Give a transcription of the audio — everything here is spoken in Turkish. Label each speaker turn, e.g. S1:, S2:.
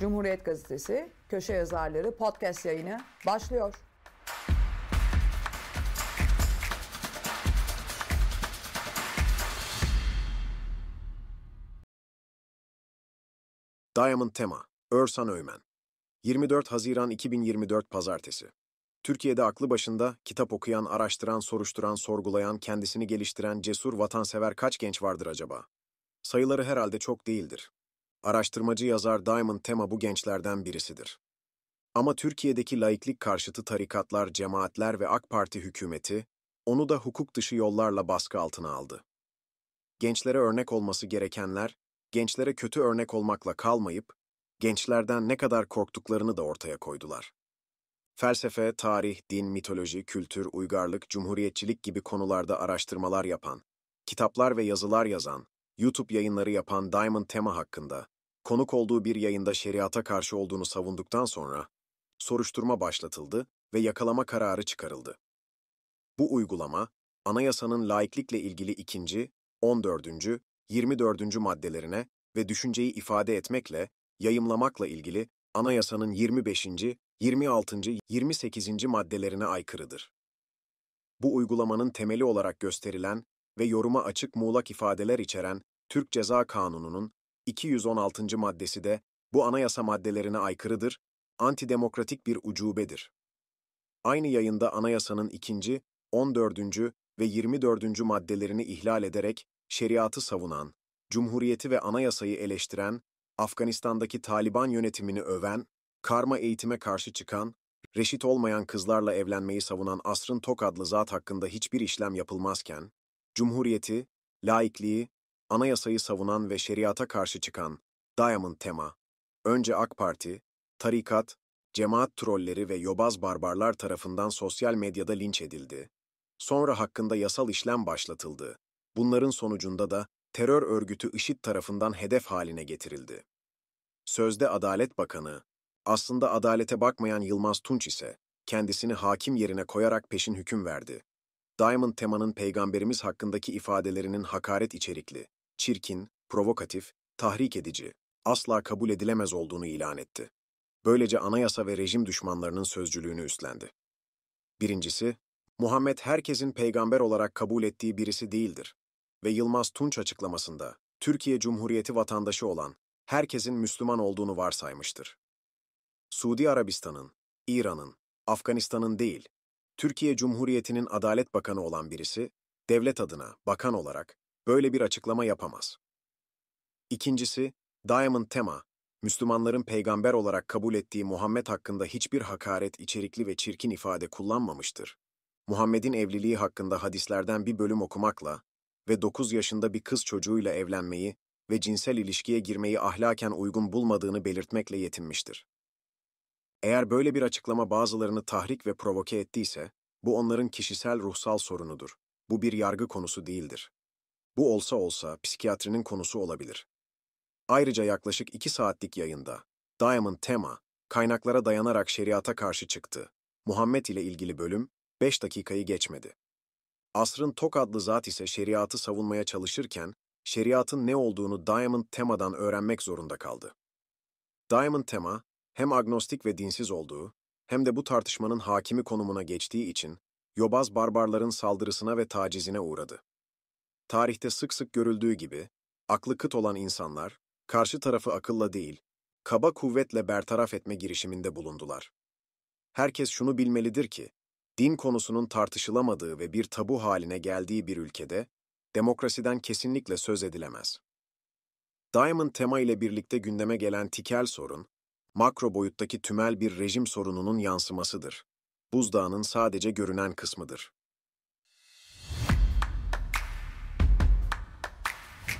S1: Cumhuriyet Gazetesi köşe yazarları podcast yayını başlıyor.
S2: Diamond Tema, Örsan Öymen 24 Haziran 2024 Pazartesi Türkiye'de aklı başında, kitap okuyan, araştıran, soruşturan, sorgulayan, kendisini geliştiren cesur, vatansever kaç genç vardır acaba? Sayıları herhalde çok değildir. Araştırmacı yazar Diamond Tema bu gençlerden birisidir. Ama Türkiye'deki laiklik karşıtı tarikatlar, cemaatler ve AK Parti hükümeti onu da hukuk dışı yollarla baskı altına aldı. Gençlere örnek olması gerekenler, gençlere kötü örnek olmakla kalmayıp, gençlerden ne kadar korktuklarını da ortaya koydular. Felsefe, tarih, din, mitoloji, kültür, uygarlık, cumhuriyetçilik gibi konularda araştırmalar yapan, kitaplar ve yazılar yazan, YouTube yayınları yapan Diamond Tema hakkında konuk olduğu bir yayında şeriata karşı olduğunu savunduktan sonra soruşturma başlatıldı ve yakalama kararı çıkarıldı. Bu uygulama, anayasanın laiklikle ilgili ikinci, 14. 24. maddelerine ve düşünceyi ifade etmekle, yayımlamakla ilgili anayasanın 25. 26. 28. maddelerine aykırıdır. Bu uygulamanın temeli olarak gösterilen ve yoruma açık muğlak ifadeler içeren Türk Ceza Kanunu'nun 216. maddesi de bu anayasa maddelerine aykırıdır, antidemokratik bir ucubedir. Aynı yayında anayasanın 2. 14. ve 24. maddelerini ihlal ederek şeriatı savunan, cumhuriyeti ve anayasayı eleştiren, Afganistan'daki Taliban yönetimini öven, karma eğitime karşı çıkan, reşit olmayan kızlarla evlenmeyi savunan Asrın Tok adlı zat hakkında hiçbir işlem yapılmazken, cumhuriyeti, laikliği anayasayı savunan ve şeriata karşı çıkan Diamond Tema, önce AK Parti, tarikat, cemaat trolleri ve yobaz barbarlar tarafından sosyal medyada linç edildi. Sonra hakkında yasal işlem başlatıldı. Bunların sonucunda da terör örgütü IŞİD tarafından hedef haline getirildi. Sözde Adalet Bakanı, aslında adalete bakmayan Yılmaz Tunç ise kendisini hakim yerine koyarak peşin hüküm verdi. Diamond Tema'nın peygamberimiz hakkındaki ifadelerinin hakaret içerikli, çirkin, provokatif, tahrik edici, asla kabul edilemez olduğunu ilan etti. Böylece anayasa ve rejim düşmanlarının sözcülüğünü üstlendi. Birincisi, Muhammed herkesin peygamber olarak kabul ettiği birisi değildir ve Yılmaz Tunç açıklamasında Türkiye Cumhuriyeti vatandaşı olan herkesin Müslüman olduğunu varsaymıştır. Suudi Arabistan'ın, İran'ın, Afganistan'ın değil, Türkiye Cumhuriyeti'nin Adalet Bakanı olan birisi, devlet adına bakan olarak böyle bir açıklama yapamaz. İkincisi, Diamond Tema, Müslümanların peygamber olarak kabul ettiği Muhammed hakkında hiçbir hakaret içerikli ve çirkin ifade kullanmamıştır. Muhammed'in evliliği hakkında hadislerden bir bölüm okumakla ve 9 yaşında bir kız çocuğuyla evlenmeyi ve cinsel ilişkiye girmeyi ahlaken uygun bulmadığını belirtmekle yetinmiştir. Eğer böyle bir açıklama bazılarını tahrik ve provoke ettiyse, bu onların kişisel ruhsal sorunudur. Bu bir yargı konusu değildir. Bu olsa olsa psikiyatrinin konusu olabilir. Ayrıca yaklaşık iki saatlik yayında Diamond Tema, kaynaklara dayanarak şeriata karşı çıktı. Muhammed ile ilgili bölüm 5 dakikayı geçmedi. Asrın Tok adlı zat ise şeriatı savunmaya çalışırken, şeriatın ne olduğunu Diamond Tema'dan öğrenmek zorunda kaldı. Diamond Tema, hem agnostik ve dinsiz olduğu, hem de bu tartışmanın hakimi konumuna geçtiği için, yobaz barbarların saldırısına ve tacizine uğradı tarihte sık sık görüldüğü gibi, aklı kıt olan insanlar, karşı tarafı akılla değil, kaba kuvvetle bertaraf etme girişiminde bulundular. Herkes şunu bilmelidir ki, din konusunun tartışılamadığı ve bir tabu haline geldiği bir ülkede, demokrasiden kesinlikle söz edilemez. Diamond tema ile birlikte gündeme gelen tikel sorun, makro boyuttaki tümel bir rejim sorununun yansımasıdır. Buzdağının sadece görünen kısmıdır.